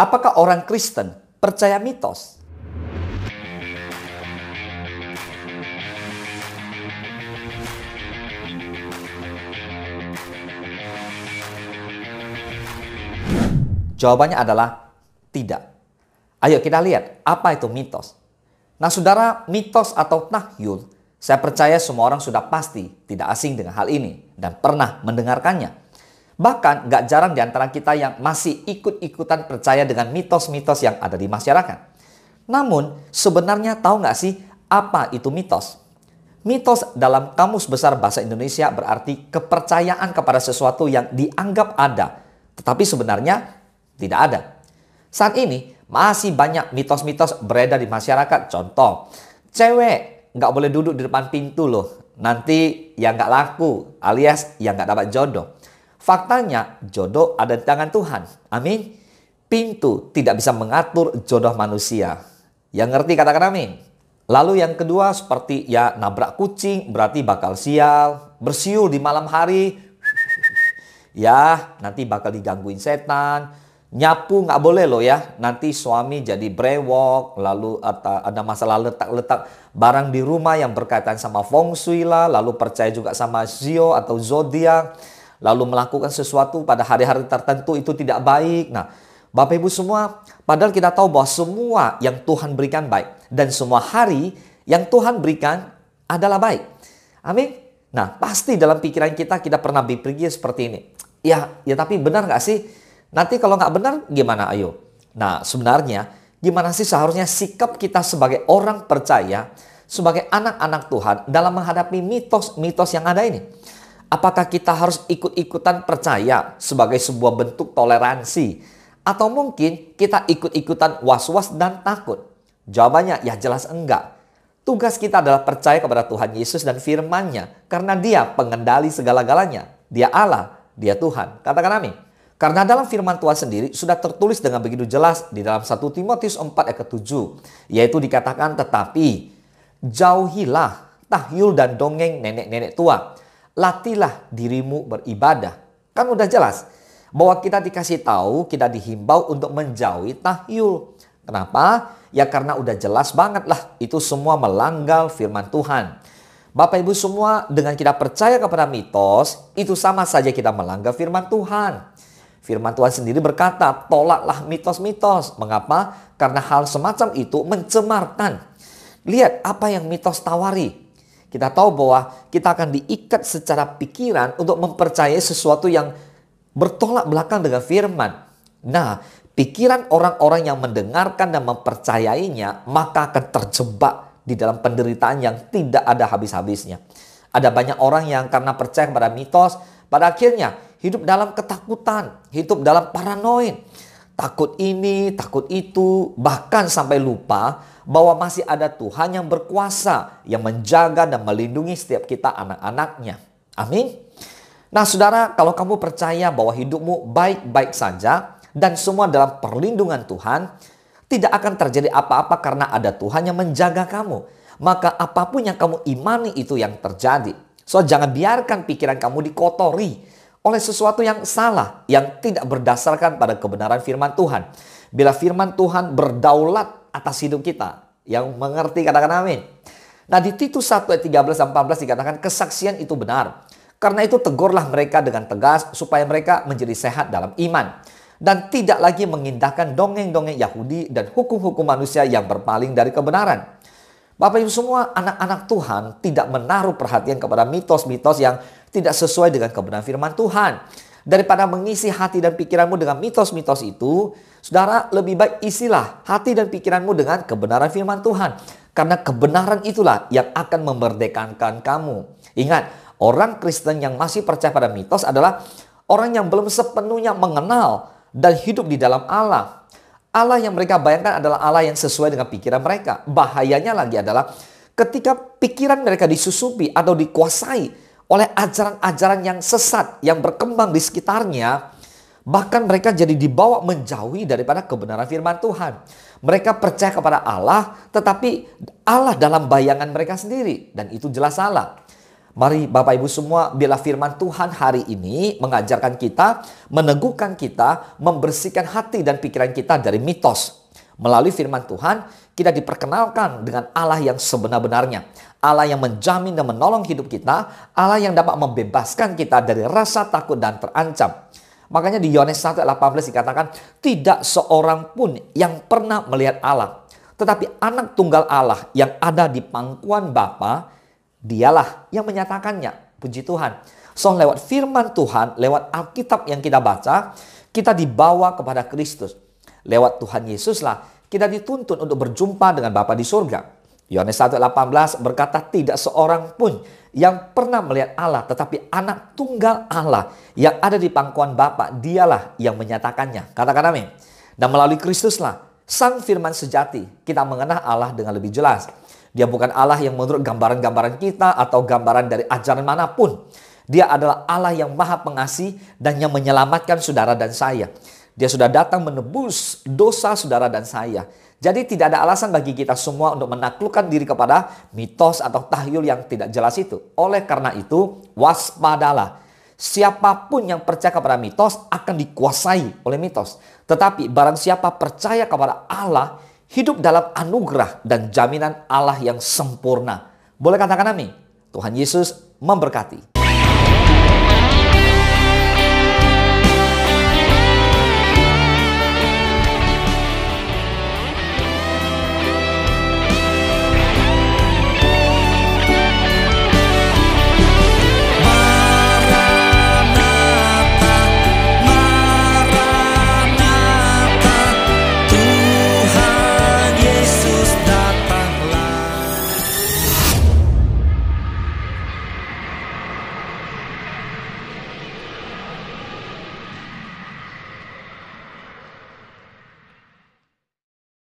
Apakah orang Kristen percaya mitos? Jawabannya adalah tidak. Ayo kita lihat apa itu mitos. Nah saudara, mitos atau tahyul, saya percaya semua orang sudah pasti tidak asing dengan hal ini dan pernah mendengarkannya. Bahkan nggak jarang di antara kita yang masih ikut-ikutan percaya dengan mitos-mitos yang ada di masyarakat. Namun, sebenarnya tahu nggak sih apa itu mitos? Mitos dalam Kamus Besar Bahasa Indonesia berarti kepercayaan kepada sesuatu yang dianggap ada, tetapi sebenarnya tidak ada. Saat ini, masih banyak mitos-mitos beredar di masyarakat. Contoh, cewek nggak boleh duduk di depan pintu loh. Nanti ya nggak laku, alias ya nggak dapat jodoh Faktanya jodoh ada di tangan Tuhan. Amin. Pintu tidak bisa mengatur jodoh manusia. Yang ngerti katakan amin. Lalu yang kedua seperti ya nabrak kucing berarti bakal sial. Bersiul di malam hari. ya nanti bakal digangguin setan. Nyapu nggak boleh loh ya. Nanti suami jadi brewok, lalu ada masalah letak-letak barang di rumah yang berkaitan sama feng shui lah, lalu percaya juga sama zio atau zodiak lalu melakukan sesuatu pada hari-hari tertentu itu tidak baik. Nah, Bapak Ibu semua, padahal kita tahu bahwa semua yang Tuhan berikan baik dan semua hari yang Tuhan berikan adalah baik. Amin. Nah, pasti dalam pikiran kita kita pernah berpikir seperti ini. Ya, ya tapi benar nggak sih? Nanti kalau nggak benar gimana ayo? Nah, sebenarnya gimana sih seharusnya sikap kita sebagai orang percaya, sebagai anak-anak Tuhan dalam menghadapi mitos-mitos yang ada ini? Apakah kita harus ikut-ikutan percaya sebagai sebuah bentuk toleransi? Atau mungkin kita ikut-ikutan was-was dan takut? Jawabannya ya jelas enggak. Tugas kita adalah percaya kepada Tuhan Yesus dan firman-Nya. Karena dia pengendali segala-galanya. Dia Allah, dia Tuhan. Katakan amin. Karena dalam firman Tuhan sendiri sudah tertulis dengan begitu jelas di dalam 1 Timotius 4 ayat ke-7. Yaitu dikatakan tetapi jauhilah tahyul dan dongeng nenek-nenek tua latilah dirimu beribadah. Kan udah jelas bahwa kita dikasih tahu, kita dihimbau untuk menjauhi tahyul. Kenapa? Ya karena udah jelas banget lah itu semua melanggar firman Tuhan. Bapak Ibu semua dengan kita percaya kepada mitos itu sama saja kita melanggar firman Tuhan. Firman Tuhan sendiri berkata tolaklah mitos-mitos. Mengapa? Karena hal semacam itu mencemarkan. Lihat apa yang mitos tawari. Kita tahu bahwa kita akan diikat secara pikiran untuk mempercayai sesuatu yang bertolak belakang dengan firman. Nah, pikiran orang-orang yang mendengarkan dan mempercayainya maka akan terjebak di dalam penderitaan yang tidak ada habis-habisnya. Ada banyak orang yang karena percaya kepada mitos, pada akhirnya hidup dalam ketakutan, hidup dalam paranoid, takut ini, takut itu, bahkan sampai lupa bahwa masih ada Tuhan yang berkuasa yang menjaga dan melindungi setiap kita anak-anaknya. Amin. Nah, saudara, kalau kamu percaya bahwa hidupmu baik-baik saja dan semua dalam perlindungan Tuhan, tidak akan terjadi apa-apa karena ada Tuhan yang menjaga kamu. Maka apapun yang kamu imani itu yang terjadi. So, jangan biarkan pikiran kamu dikotori oleh sesuatu yang salah, yang tidak berdasarkan pada kebenaran firman Tuhan. Bila firman Tuhan berdaulat atas hidup kita, yang mengerti katakan amin. Nah di Titus 1 ayat 13 dan 14 dikatakan kesaksian itu benar. Karena itu tegurlah mereka dengan tegas supaya mereka menjadi sehat dalam iman. Dan tidak lagi mengindahkan dongeng-dongeng Yahudi dan hukum-hukum manusia yang berpaling dari kebenaran. Bapak Ibu semua anak-anak Tuhan tidak menaruh perhatian kepada mitos-mitos yang tidak sesuai dengan kebenaran firman Tuhan. Daripada mengisi hati dan pikiranmu dengan mitos-mitos itu, saudara lebih baik isilah hati dan pikiranmu dengan kebenaran firman Tuhan. Karena kebenaran itulah yang akan memerdekankan kamu. Ingat, orang Kristen yang masih percaya pada mitos adalah orang yang belum sepenuhnya mengenal dan hidup di dalam Allah. Allah yang mereka bayangkan adalah Allah yang sesuai dengan pikiran mereka. Bahayanya lagi adalah ketika pikiran mereka disusupi atau dikuasai oleh ajaran-ajaran yang sesat yang berkembang di sekitarnya, bahkan mereka jadi dibawa menjauhi daripada kebenaran firman Tuhan. Mereka percaya kepada Allah, tetapi Allah dalam bayangan mereka sendiri, dan itu jelas salah. Mari Bapak Ibu semua, bila firman Tuhan hari ini mengajarkan kita, meneguhkan kita, membersihkan hati dan pikiran kita dari mitos, Melalui firman Tuhan, kita diperkenalkan dengan Allah yang sebenar-benarnya. Allah yang menjamin dan menolong hidup kita, Allah yang dapat membebaskan kita dari rasa takut dan terancam. Makanya di Yohanes 1 18 dikatakan, tidak seorang pun yang pernah melihat Allah. Tetapi anak tunggal Allah yang ada di pangkuan Bapa, dialah yang menyatakannya. Puji Tuhan. So lewat firman Tuhan, lewat Alkitab yang kita baca, kita dibawa kepada Kristus Lewat Tuhan Yesuslah kita dituntun untuk berjumpa dengan Bapa di surga. Yohanes 1:18 berkata tidak seorang pun yang pernah melihat Allah tetapi anak tunggal Allah yang ada di pangkuan Bapa dialah yang menyatakannya. Katakan amin. Dan melalui Kristuslah sang firman sejati kita mengenal Allah dengan lebih jelas. Dia bukan Allah yang menurut gambaran-gambaran kita atau gambaran dari ajaran manapun. Dia adalah Allah yang maha pengasih dan yang menyelamatkan saudara dan saya. Dia sudah datang menebus dosa saudara dan saya. Jadi tidak ada alasan bagi kita semua untuk menaklukkan diri kepada mitos atau tahyul yang tidak jelas itu. Oleh karena itu, waspadalah. Siapapun yang percaya kepada mitos akan dikuasai oleh mitos. Tetapi barang siapa percaya kepada Allah, hidup dalam anugerah dan jaminan Allah yang sempurna. Boleh katakan amin. Tuhan Yesus memberkati.